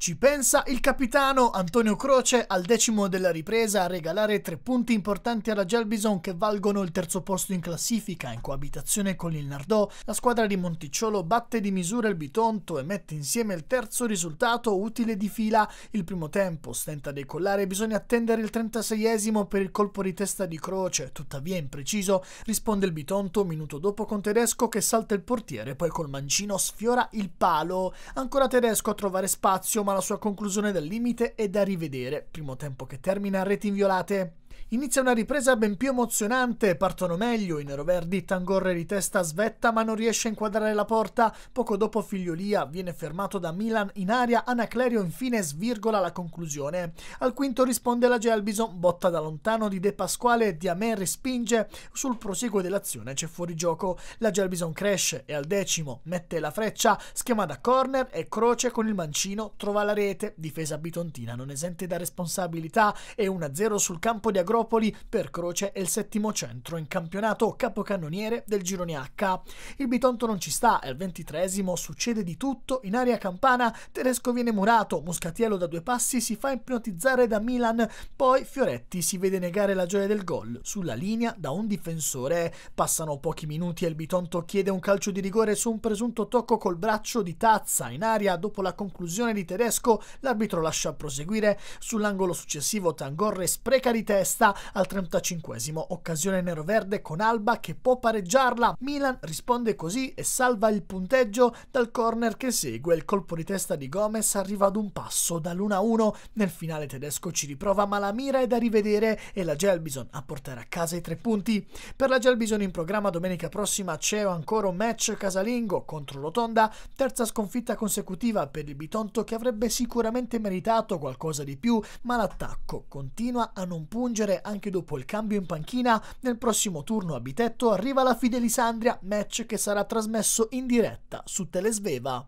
Ci pensa il capitano Antonio Croce al decimo della ripresa a regalare tre punti importanti alla Gelbison che valgono il terzo posto in classifica. In coabitazione con il Nardò, la squadra di Monticciolo batte di misura il Bitonto e mette insieme il terzo risultato utile di fila. Il primo tempo stenta a decollare e bisogna attendere il 36esimo per il colpo di testa di Croce. Tuttavia impreciso risponde il Bitonto minuto dopo con Tedesco che salta il portiere, poi col mancino sfiora il palo. Ancora Tedesco a trovare spazio ma la sua conclusione dal limite è da rivedere. Primo tempo che termina a reti inviolate. Inizia una ripresa ben più emozionante, partono meglio, i neroverdi Tangorre di testa svetta ma non riesce a inquadrare la porta, poco dopo Figliolia viene fermato da Milan in aria, Anaclerio infine svirgola la conclusione. Al quinto risponde la Gelbison, botta da lontano di De Pasquale e Diamè respinge, sul proseguo dell'azione c'è fuori gioco, la Gelbison cresce e al decimo mette la freccia, schema da corner e croce con il mancino, trova la rete, difesa bitontina non esente da responsabilità e 1-0 sul campo di Agro Napoli, per Croce e il settimo centro in campionato, capocannoniere del girone H. Il Bitonto non ci sta, è il ventitresimo, succede di tutto, in aria campana Tedesco viene murato, Muscatiello da due passi si fa ipnotizzare da Milan, poi Fioretti si vede negare la gioia del gol sulla linea da un difensore. Passano pochi minuti e il Bitonto chiede un calcio di rigore su un presunto tocco col braccio di Tazza in aria dopo la conclusione di Tedesco, l'arbitro lascia proseguire sull'angolo successivo Tangorre spreca di testa al 35esimo, occasione nero-verde con Alba che può pareggiarla. Milan risponde così e salva il punteggio dal corner che segue. Il colpo di testa di Gomez arriva ad un passo dall'1-1. Nel finale tedesco ci riprova ma la mira è da rivedere e la Gelbison a portare a casa i tre punti. Per la Gelbison in programma domenica prossima c'è ancora un match casalingo contro Rotonda, terza sconfitta consecutiva per il Bitonto che avrebbe sicuramente meritato qualcosa di più, ma l'attacco continua a non pungere anche dopo il cambio in panchina, nel prossimo turno a Bitetto arriva la Fidelisandria, match che sarà trasmesso in diretta su Telesveva.